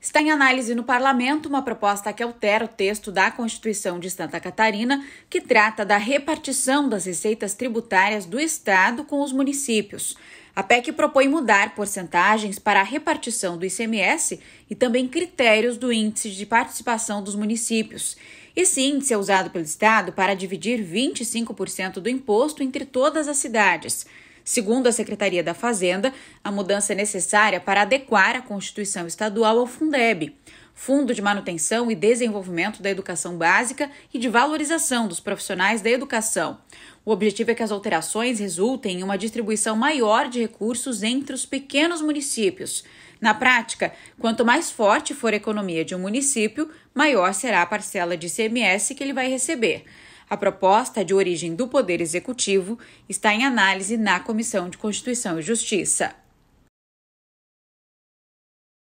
Está em análise no parlamento uma proposta que altera o texto da Constituição de Santa Catarina, que trata da repartição das receitas tributárias do Estado com os municípios. A PEC propõe mudar porcentagens para a repartição do ICMS e também critérios do Índice de Participação dos Municípios. Esse índice é usado pelo Estado para dividir 25% do imposto entre todas as cidades. Segundo a Secretaria da Fazenda, a mudança é necessária para adequar a Constituição Estadual ao Fundeb. Fundo de Manutenção e Desenvolvimento da Educação Básica e de Valorização dos Profissionais da Educação. O objetivo é que as alterações resultem em uma distribuição maior de recursos entre os pequenos municípios. Na prática, quanto mais forte for a economia de um município, maior será a parcela de CMS que ele vai receber. A proposta, de origem do Poder Executivo, está em análise na Comissão de Constituição e Justiça.